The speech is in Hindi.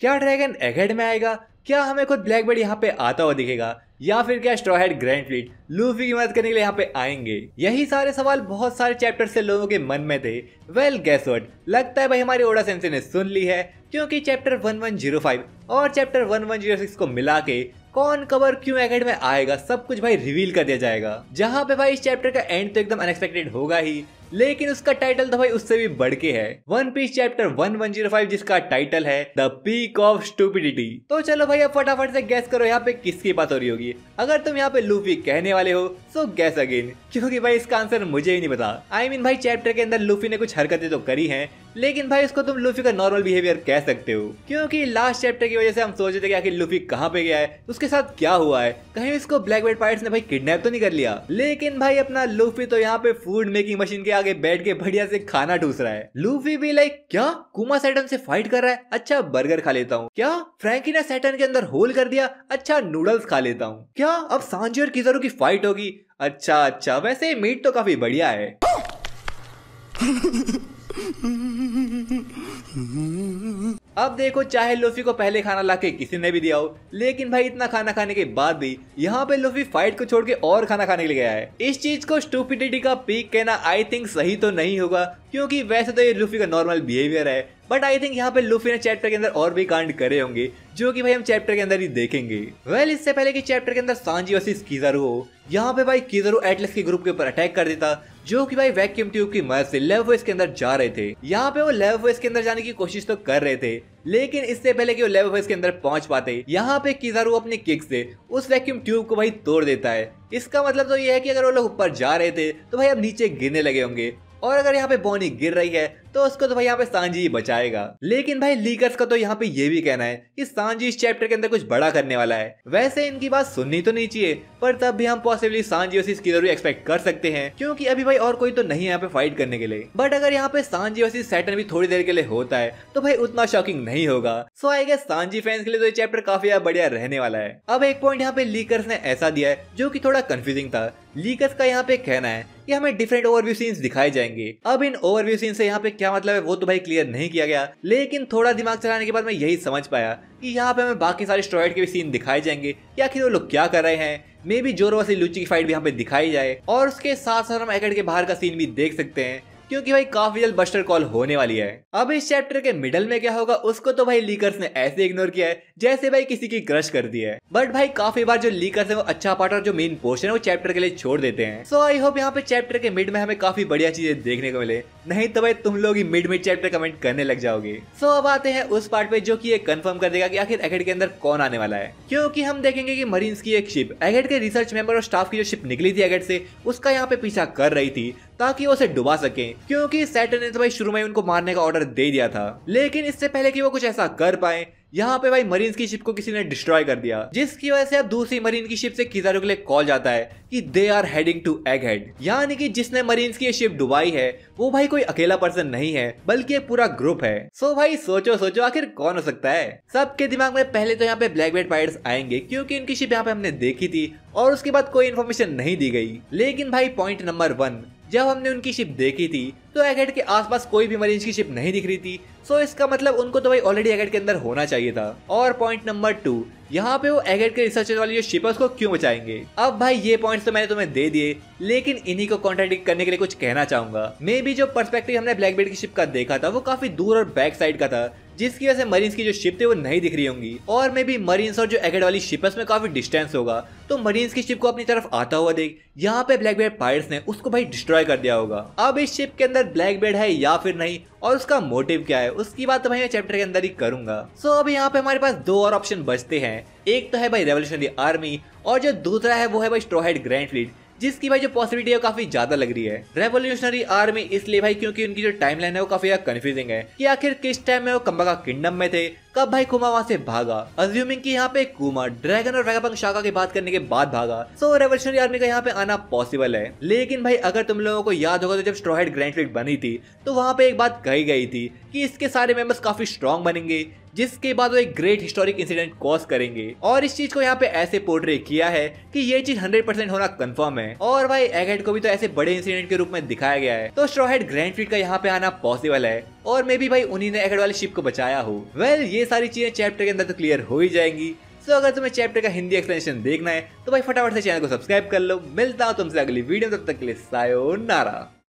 क्या ड्रैगन एगेड में आएगा क्या हमें खुद ब्लैक यहाँ पे आता हुआ दिखेगा या फिर क्या स्ट्रॉहेड ग्रैंड फ्लीट लूफी की मदद करने के लिए यहाँ पे आएंगे यही सारे सवाल बहुत सारे चैप्टर से लोगों के मन में थे वेल गैस लगता है भाई हमारी ओडा सेंसे ने सुन ली है क्योंकि चैप्टर 1105 और चैप्टर 1106 को मिला के कौन कवर क्यों एगेड में आएगा सब कुछ भाई रिवील कर दिया जाएगा जहाँ पे भाई इस चैप्टर का एंड तो एकदम अनएक्सपेक्टेड होगा ही लेकिन उसका टाइटल तो भाई उससे भी बढ़ के है One Piece chapter one one zero five जिसका टाइटल है द पीक ऑफ स्टूपिडिटी तो चलो भाई अब फटाफट से गैस करो यहाँ पे किसकी बात हो रही होगी अगर तुम यहाँ पे लूफी कहने वाले हो सो गैस अगेन क्योंकि भाई इसका आंसर मुझे ही नहीं पता आई I मीन mean भाई चैप्टर के अंदर लूफी ने कुछ हरकतें तो करी है लेकिन भाई इसको तुम लुफी का नॉर्मल बिहेवियर कह सकते हो क्योंकि लास्ट चैप्टर की वजह से हम सोच रहे थे कि आखिर लूफी कहाँ पे गया है उसके साथ क्या हुआ है कहीं इसको ब्लैक बेल्ट पायरेट्स ने भाई किडनैप तो नहीं कर लिया लेकिन भाई अपना लुफी तो यहाँ पे फूड मेकिंग मशीन के आगे बैठ के बढ़िया से खाना ठूस रहा है लूफी भी लाइक क्या कुमा सैटन से फाइट कर रहा है अच्छा बर्गर खा लेता हूँ क्या फ्रेंकी ने सैटन के अंदर होल कर दिया अच्छा नूडल्स खा लेता हूँ क्या अब सांझी और किजरों की फाइट होगी अच्छा अच्छा वैसे मीट तो काफी बढ़िया है अब देखो चाहे लोफी को पहले खाना लाके किसी ने भी दिया हो लेकिन भाई इतना खाना खाने के बाद भी यहाँ पे लोफी फाइट को छोड़ के और खाना खाने के लिए गया है इस चीज को स्टूपिडिटी का पीक कहना आई थिंक सही तो नहीं होगा क्योंकि वैसे तो ये लूफी का नॉर्मल बिहेवियर है बट आई थिंक यहाँ पे लूफी ने चैप्टर के अंदर और भी कांड करे होंगे जो कि भाई हम चैप्टर के अंदर ही देखेंगे वेल well, इससे पहले कि चैप्टर के अंदर सांजी वर्सेस कीजरू हो यहाँ पे भाई कीजरू एटलस के ग्रुप के ऊपर अटैक कर देता जो कि भाई वैक्यूम ट्यूब की मदद से लेववेस के अंदर जा रहे थे यहाँ पे वो लेववेस के अंदर जाने की कोशिश तो कर रहे थे लेकिन इससे पहले कि वो लेववेस के अंदर पहुंच पाते यहाँ पे कीजारू अपने किक से उस वैक्यूम ट्यूब को भाई तोड़ देता है इसका मतलब तो ये है कि अगर वो लोग ऊपर जा रहे थे तो भाई अब नीचे गिरने लगे होंगे और अगर यहाँ पे बोनी गिर रही है तो उसको तो भाई यहाँ पे सांजी ही बचाएगा लेकिन भाई लीकर्स का तो यहाँ पे ये भी कहना है कि सांजी इस चैप्टर के अंदर कुछ बड़ा करने वाला है वैसे इनकी बात सुननी तो नहीं चाहिए पर तब भी हम पॉसिबली सांजी स्किलर भी एक्सपेक्ट कर सकते हैं क्योंकि अभी भाई और कोई तो नहीं है यहाँ पे फाइट करने के लिए बट अगर यहाँ पे सांझी वर्सेस सैटन भी थोड़ी देर के लिए होता है तो भाई उतना शॉकिंग नहीं होगा सो आई गेस सांझी फैंस के लिए तो ये चैप्टर काफी बढ़िया रहने वाला है अब एक पॉइंट यहाँ पे लीकर्स ने ऐसा दिया है जो की थोड़ा कंफ्यूजिंग था लीकर्स का यहाँ पे कहना है कि हमें डिफरेंट ओवरव्यू सीन्स दिखाए जाएंगे अब इन ओवरव्यू सीन से यहाँ पे क्या मतलब है वो तो भाई क्लियर नहीं किया गया लेकिन थोड़ा दिमाग चलाने के बाद मैं यही समझ पाया कि यहाँ पे हमें बाकी सारे स्टोराइड के भी सीन दिखाए जाएंगे कि आखिर वो लोग क्या कर रहे हैं मे बी जोरो लुची की फाइट भी यहाँ पे दिखाई जाए और उसके साथ साथ हम एकेड के बाहर का सीन भी देख सकते हैं क्योंकि भाई काफी जल्द बस्टर कॉल होने वाली है अब इस चैप्टर के मिडल में क्या होगा उसको तो भाई लीकर्स ने ऐसे इग्नोर किया है जैसे भाई किसी की क्रश कर दी है बट भाई काफी बार जो लीकर्स अच्छा है वो अच्छा पार्ट और जो मेन पोर्शन है वो चैप्टर के लिए छोड़ देते हैं सो आई होप यहाँ पे चैप्टर के मिड में हमें काफी बढ़िया चीजें देखने को मिले नहीं तो भाई तुम लोग ही मिड मिड चैप्टर कमेंट करने लग जाओगे सो अब आते हैं उस पार्ट पे जो की कन्फर्म कर देगा की आखिर एगेड के अंदर कौन आने वाला है क्यूँकी हम देखेंगे की मरीन्स की एक शिप एगेड के रिसर्च मेंबर और स्टाफ की जो शिप निकली थी एगेड से उसका यहाँ पे पीछा कर रही थी ताकि उसे डुबा सके क्योंकि सैटन ने तो भाई शुरू में उनको मारने का ऑर्डर दे दिया था लेकिन इससे पहले कि वो कुछ ऐसा कर पाए यहाँ पे भाई मरीन की शिप को किसी ने डिस्ट्रॉय कर दिया जिसकी वजह से अब दूसरी मरीन की शिप से किजारो के लिए कॉल जाता है कि they are heading to egghead यानी कि जिसने मरीन की शिप डुबाई है वो भाई कोई अकेला पर्सन नहीं है बल्कि पूरा ग्रुप है सो so भाई सोचो सोचो आखिर कौन हो सकता है सबके दिमाग में पहले तो यहाँ पे ब्लैक बेट पायर आएंगे क्योंकि इनकी शिप यहाँ पे हमने देखी थी और उसके बाद कोई इन्फॉर्मेशन नहीं दी गई लेकिन भाई पॉइंट नंबर वन जब हमने उनकी शिप देखी थी तो एगेट के आसपास कोई भी मरीज की शिप नहीं दिख रही थी सो इसका मतलब उनको तो भाई ऑलरेडी एगेट के अंदर होना चाहिए था और पॉइंट नंबर टू यहाँ पे वो एगेट के रिसर्चर वाली जो शिप है उसको क्यों बचाएंगे अब भाई ये पॉइंट्स तो मैंने तुम्हें दे दिए लेकिन इन्हीं को कॉन्ट्राडिक्ट करने के लिए कुछ कहना चाहूंगा मे बी जो पर्सपेक्टिव हमने ब्लैकबेड की शिप का देखा था वो काफी दूर और बैक साइड का था जिसकी वजह से मरीन्स की जो शिप थी वो नहीं दिख रही होंगी और मे बी मरीन्स और जो एकेड वाली शिप है उसमें काफी डिस्टेंस होगा तो मरीन्स की शिप को अपनी तरफ आता हुआ देख यहाँ पे ब्लैक बेड पायर्स ने उसको भाई डिस्ट्रॉय कर दिया होगा अब इस शिप के अंदर ब्लैक बेड है या फिर नहीं और उसका मोटिव क्या है उसकी बात तो भाई मैं चैप्टर के अंदर ही करूंगा सो so, अब यहाँ पे हमारे पास दो और ऑप्शन बचते हैं एक तो है भाई रेवोल्यूशनरी आर्मी और जो दूसरा है वो है भाई स्ट्रोहेड ग्रैंड फ्लीट जिसकी भाई जो पॉसिबिलिटी है काफी ज्यादा लग रही है रेवोल्यूशनरी आर्मी इसलिए भाई क्योंकि उनकी जो टाइमलाइन है वो काफी कंफ्यूजिंग है कि आखिर किस टाइम में वो का किंगडम में थे कब भाई कुमा वहाँ से भागा अज्यूमिंग की यहाँ पे कुमा ड्रैगन और वेगाबंग शाखा की बात करने के बाद भागा सो रेवोल्यूशनरी आर्मी का यहाँ पे आना पॉसिबल है लेकिन भाई अगर तुम लोगों को याद होगा तो जब स्ट्रोहेड ग्रैंड फ्लिट बनी थी तो वहाँ पे एक बात कही गई थी कि इसके सारे मेंबर्स काफी स्ट्रॉन्ग बनेंगे जिसके बाद वो एक ग्रेट हिस्टोरिक इंसिडेंट कॉज करेंगे और इस चीज को यहाँ पे ऐसे पोर्ट्रे किया है कि ये चीज 100% होना कंफर्म है और भाई एगेट को भी तो ऐसे बड़े इंसिडेंट के रूप में दिखाया गया है तो स्ट्रोहेड ग्रैंड फ्लिट का यहाँ पे आना पॉसिबल है और मे भी भाई उन्हीं ने एकेड शिप को बचाया हो वेल well, ये सारी चीजें चैप्टर के अंदर तो क्लियर हो ही जाएंगी सो so, अगर तुम्हें चैप्टर का हिंदी एक्सप्लेनेशन देखना है तो भाई फटाफट से चैनल को सब्सक्राइब कर लो मिलता हूँ तुमसे अगली वीडियो तब तक के लिए सायो नारा